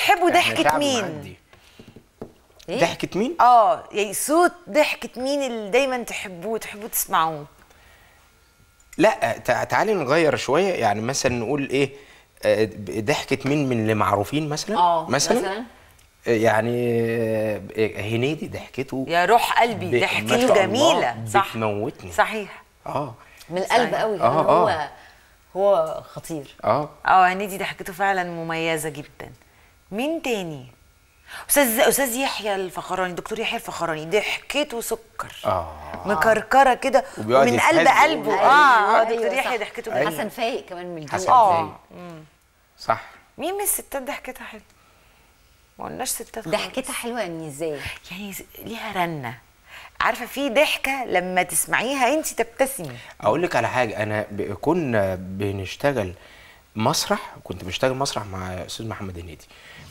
بتحبوا ضحكه مين؟ ضحكة إيه؟ ضحكه مين؟ اه يعني صوت ضحكه مين اللي دايما تحبوه تحبوا تسمعوه؟ لا تعالي نغير شويه يعني مثلا نقول ايه آه، ضحكه مين من اللي معروفين مثلا اه مثلا, مثلاً؟ آه، يعني آه، هنيدي ضحكته يا روح قلبي ضحكته جميله صح بتموتني صحيح اه من القلب قوي آه, يعني آه هو هو خطير اه اه هنيدي ضحكته فعلا مميزه جدا مين تاني استاذ استاذ يحيى الفخراني دكتور يحيى الفخراني ضحكته سكر اه مكركره كده من قلب قلبه أيوه، اه دكتور يحيى ضحكته أيوة. حسن فايق كمان من الجيل حسن فايق آه. صح مين من الستات ضحكتها حلوه ما قلناش ستات ضحكتها حلوه يعني ازاي يعني ليها رنه عارفه في ضحكه لما تسمعيها انت تبتسمي اقول لك على حاجه انا كنا بنشتغل مسرح كنت بشتغل مسرح مع استاذ محمد هنيدي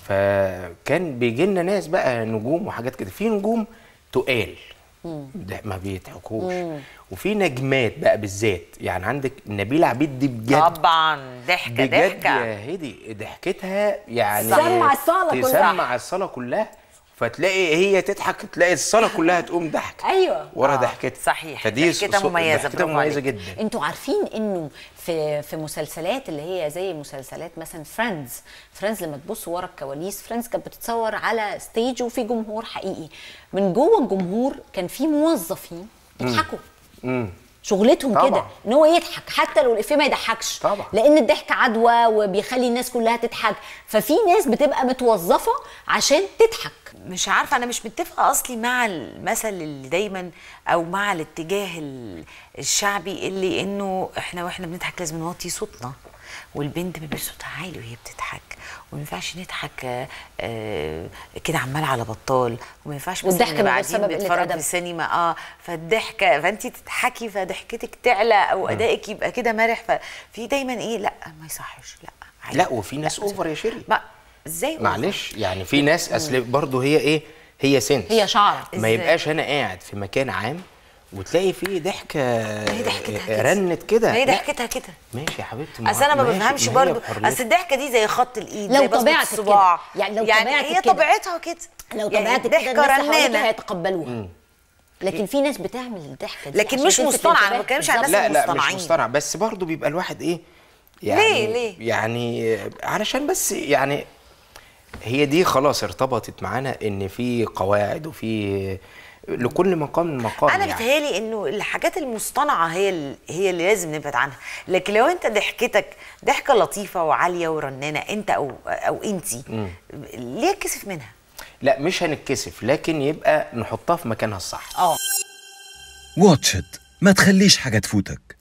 فكان بيجي لنا ناس بقى نجوم وحاجات كده في نجوم تقال ده ما بيضحكوش وفي نجمات بقى بالذات يعني عندك نبيله عبيد دي بجد طبعا ضحكه ضحكه يا هدي ضحكتها يعني تسمع الصاله كلها تسمع الصاله كلها فتلاقي هي تضحك تلاقي الصاله كلها تقوم ضحك ايوه ورا آه. ضحكتها صحيح فدي ضحكتها مميزه ضحكتها مميزه جدا انتوا عارفين انه في في مسلسلات اللي هي زي مسلسلات مثلا فريندز فريندز لما تبص ورا الكواليس فريندز كانت بتتصور على ستيج وفي جمهور حقيقي من جوه الجمهور كان في موظفين بيضحكوا شغلتهم كده ان هو يضحك حتى لو الافيه ما يضحكش طبعا. لان الضحك عدوى وبيخلي الناس كلها تضحك ففي ناس بتبقى متوظفه عشان تضحك مش عارفه انا مش متفقه اصلي مع المثل اللي دايما او مع الاتجاه الشعبي اللي انه احنا واحنا بنضحك لازم نوطي صوتنا والبنت بيبقى صوتها عالي وهي بتضحك وما ينفعش نضحك آه، كده عمال على بطال وما ينفعش احنا قاعدين بنتفرج في السينما اه فالضحكه فانت تضحكي فضحكتك تعلى او ادائك يبقى كده مرح ففي دايما ايه لا ما يصحش لا عادي. لا وفي ناس اوفر يا شيري ازاي معلش يعني في ناس اصل برضه هي ايه هي سنس هي شعر ما يبقاش انا قاعد في مكان عام وتلاقي فيه ضحكه هي ضحكتها كده رنت كده هي ضحكتها كده ماشي يا حبيبتي اصل انا ما بفهمش برضه اصل الضحكه دي زي خط الايد لو طبيعة كده يعني لو يعني طبيعتك هي طبيعتها كده لو يعني طبيعتك يعني كده الناس هيتقبلوها لكن في ناس بتعمل الضحكه دي لكن مش مصطنعه انا ما بتكلمش عن الناس لا لا مش مصطنعه بس برضه بيبقى الواحد ايه يعني ليه ليه يعني علشان بس يعني هي دي خلاص ارتبطت معانا ان في قواعد وفي لكل مقام مقام انا يعني. انه الحاجات المصطنعه هي ال... هي اللي لازم نبعد عنها لكن لو انت ضحكتك ضحكه لطيفه وعاليه ورنانه انت او او انت ليه اتكسف منها لا مش هنتكسف لكن يبقى نحطها في مكانها الصح اه واتش ما تخليش حاجه تفوتك